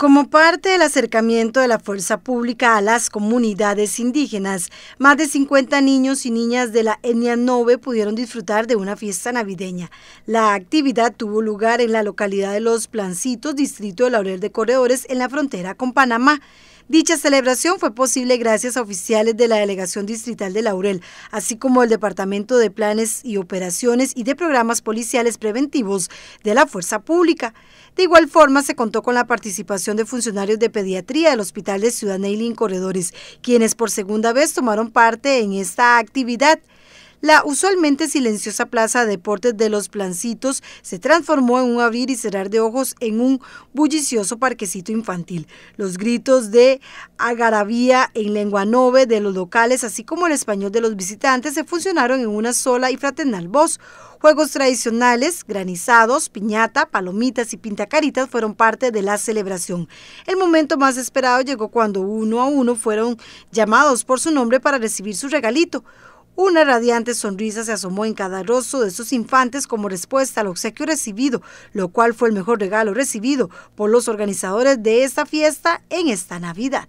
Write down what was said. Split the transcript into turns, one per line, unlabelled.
Como parte del acercamiento de la fuerza pública a las comunidades indígenas, más de 50 niños y niñas de la etnia Nove pudieron disfrutar de una fiesta navideña. La actividad tuvo lugar en la localidad de Los Plancitos, distrito de Laurel de Corredores, en la frontera con Panamá. Dicha celebración fue posible gracias a oficiales de la Delegación Distrital de Laurel, así como el Departamento de Planes y Operaciones y de Programas Policiales Preventivos de la Fuerza Pública. De igual forma, se contó con la participación de funcionarios de pediatría del Hospital de Ciudad Neilín Corredores, quienes por segunda vez tomaron parte en esta actividad. La usualmente silenciosa Plaza de Deportes de los Plancitos se transformó en un abrir y cerrar de ojos en un bullicioso parquecito infantil. Los gritos de agarabía en lengua nove de los locales, así como el español de los visitantes, se funcionaron en una sola y fraternal voz. Juegos tradicionales, granizados, piñata, palomitas y pintacaritas fueron parte de la celebración. El momento más esperado llegó cuando uno a uno fueron llamados por su nombre para recibir su regalito. Una radiante sonrisa se asomó en cada rostro de sus infantes como respuesta al obsequio recibido, lo cual fue el mejor regalo recibido por los organizadores de esta fiesta en esta Navidad.